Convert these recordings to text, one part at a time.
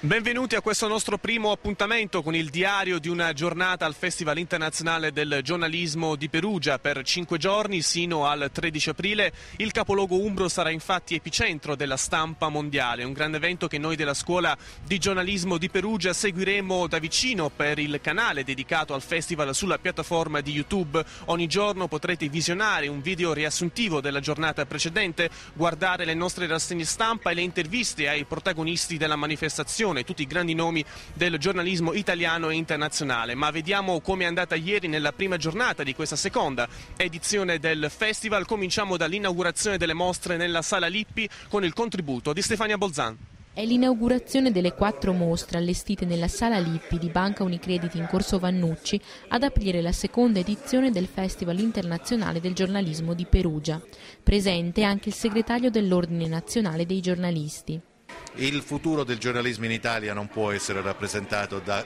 Benvenuti a questo nostro primo appuntamento con il diario di una giornata al Festival internazionale del giornalismo di Perugia. Per cinque giorni, sino al 13 aprile, il capoluogo Umbro sarà infatti epicentro della stampa mondiale. Un grande evento che noi della scuola di giornalismo di Perugia seguiremo da vicino per il canale dedicato al festival sulla piattaforma di YouTube. Ogni giorno potrete visionare un video riassuntivo della giornata precedente, guardare le nostre rassegne stampa e le interviste ai protagonisti della manifestazione trasmissione tutti i grandi nomi del giornalismo italiano e internazionale, ma vediamo come è andata ieri nella prima giornata di questa seconda edizione del festival. Cominciamo dall'inaugurazione delle mostre nella Sala Lippi con il contributo di Stefania Bolzan. È l'inaugurazione delle quattro mostre allestite nella Sala Lippi di Banca Unicredit in Corso Vannucci ad aprire la seconda edizione del Festival internazionale del giornalismo di Perugia. Presente anche il segretario dell'Ordine nazionale dei giornalisti il futuro del giornalismo in Italia non può essere rappresentato da,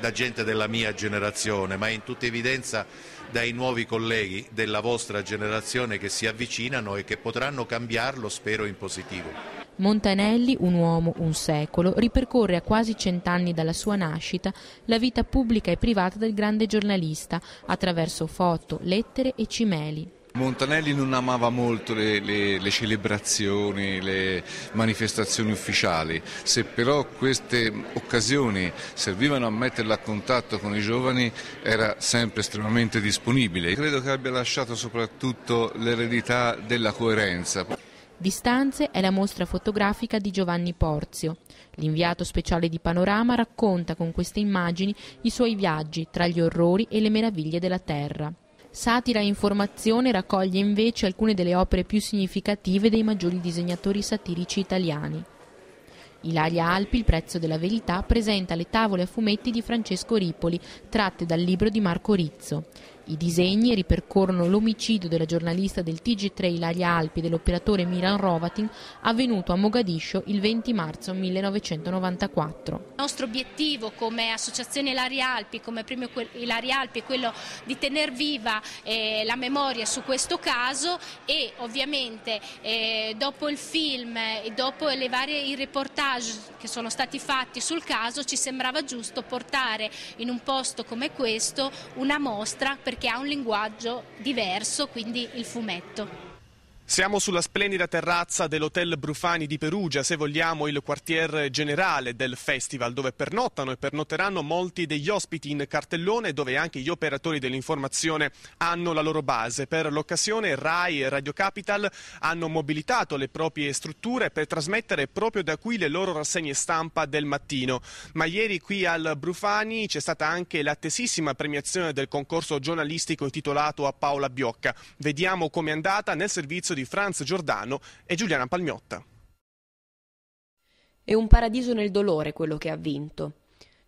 da, gente della mia generazione, ma in tutta evidenza dai nuovi colleghi della vostra generazione che si avvicinano e che potranno cambiarlo, spero, in positivo. Montanelli, un uomo, un secolo, ripercorre a quasi cent'anni dalla sua nascita la vita pubblica e privata del grande giornalista attraverso foto, lettere e cimeli. Montanelli non amava molto le, le, le, celebrazioni, le manifestazioni ufficiali, se però queste occasioni servivano a metterla a contatto con i giovani era sempre estremamente disponibile. Credo che abbia lasciato soprattutto l'eredità della coerenza. Distanze è la mostra fotografica di Giovanni Porzio. L'inviato speciale di Panorama racconta con queste immagini i suoi viaggi tra gli orrori e le meraviglie della Terra. Satira e informazione raccoglie invece alcune delle opere più significative dei maggiori disegnatori satirici italiani. Ilaria Alpi, Il prezzo della verità, presenta le tavole a fumetti di Francesco Ripoli, tratte dal libro di Marco Rizzo. I disegni ripercorrono l'omicidio della giornalista del TG3 Ilaria Alpi e dell'operatore Miran Rovatin avvenuto a Mogadiscio il 20 marzo 1994. Il nostro obiettivo come associazione Ilaria Alpi, come premio Ilaria Alpi, è quello di tenere viva eh, la memoria su questo caso e ovviamente eh, dopo il film e dopo le varie, i reportage che sono stati fatti sul caso ci sembrava giusto portare in un posto come questo una mostra perché perché ha un linguaggio diverso, quindi il fumetto. Siamo sulla splendida terrazza dell'Hotel Brufani di Perugia, se vogliamo il quartier generale del festival, dove pernottano e pernotteranno molti degli ospiti in cartellone, dove anche gli operatori dell'informazione hanno la loro base. Per l'occasione RAI e Radio Capital hanno mobilitato le proprie strutture per trasmettere proprio da qui le loro rassegne stampa del mattino. Ma ieri qui al Brufani c'è stata anche l'attesissima premiazione del concorso giornalistico intitolato a Paola Biocca. Vediamo com'è andata nel servizio di Franz Giordano e Giuliana Palmiotta. È un paradiso nel dolore quello che ha vinto.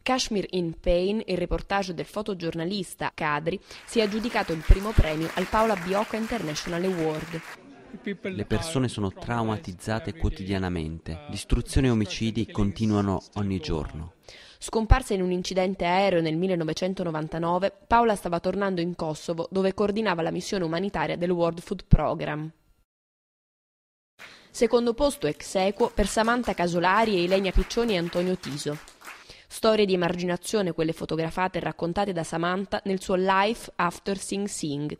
Kashmir in Pain, il reportage del fotogiornalista Kadri, si è aggiudicato il primo premio al Paola Biocca International Award. Le persone sono traumatizzate quotidianamente, distruzioni e omicidi continuano ogni giorno. Scomparsa in un incidente aereo nel 1999, Paola stava tornando in Kosovo dove coordinava la missione umanitaria del World Food Program. Secondo posto ex equo per Samantha Casolari e Ilenia Piccioni e Antonio Tiso. Storie di emarginazione quelle fotografate e raccontate da Samantha nel suo Life After Sing Sing,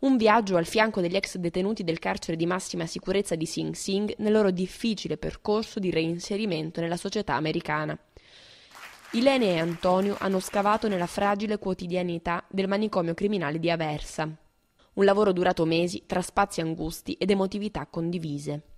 un viaggio al fianco degli ex detenuti del carcere di massima sicurezza di Sing Sing nel loro difficile percorso di reinserimento nella società americana. Ilene e Antonio hanno scavato nella fragile quotidianità del manicomio criminale di Aversa, un lavoro durato mesi tra spazi angusti ed emotività condivise.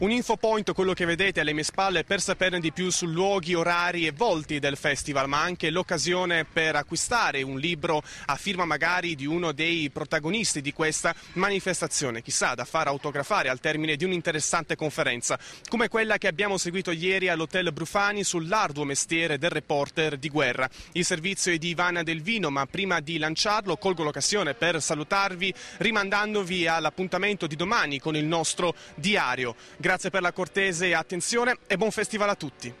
Un infopoint, quello che vedete alle mie spalle, per saperne di più su luoghi, orari e volti del festival, ma anche l'occasione per acquistare un libro a firma magari di uno dei protagonisti di questa manifestazione, chissà, da far autografare al termine di un'interessante conferenza, come quella che abbiamo seguito ieri all'Hotel Brufani sull'arduo mestiere del reporter di guerra. Il servizio è di Ivana Del Vino, ma prima di lanciarlo colgo l'occasione per salutarvi rimandandovi all'appuntamento di domani con il nostro diario. Grazie Grazie per la cortese attenzione e buon festival a tutti.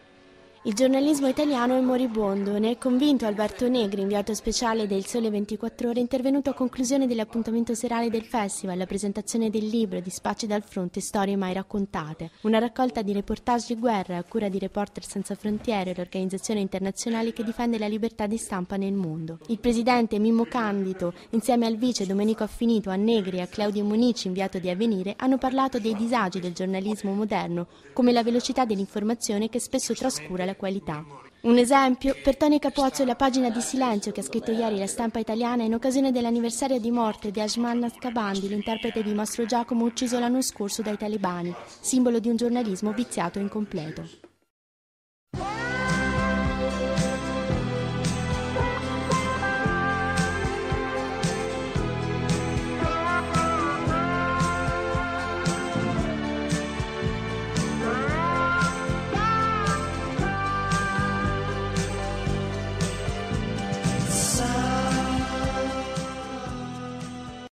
Il giornalismo italiano è moribondo, ne è convinto Alberto Negri, inviato speciale del Sole 24 Ore, intervenuto a conclusione dell'appuntamento serale del festival, la presentazione del libro Dispacci dal fronte, storie mai raccontate, una raccolta di reportage di guerra a cura di Reporter Senza Frontiere, l'organizzazione internazionale che difende la libertà di stampa nel mondo. Il presidente Mimmo Candito, insieme al vice Domenico Affinito, a Negri e a Claudio Monici, inviato di Avvenire, hanno parlato dei disagi del giornalismo moderno, come la velocità dell'informazione che spesso trascura la alla qualità. Un esempio per Tony Capuozzo è la pagina di Silenzio che ha scritto ieri la stampa italiana in occasione dell'anniversario di morte di Ashman Scabandi, l'interprete di Mastro Giacomo ucciso l'anno scorso dai talebani, simbolo di un giornalismo viziato e incompleto.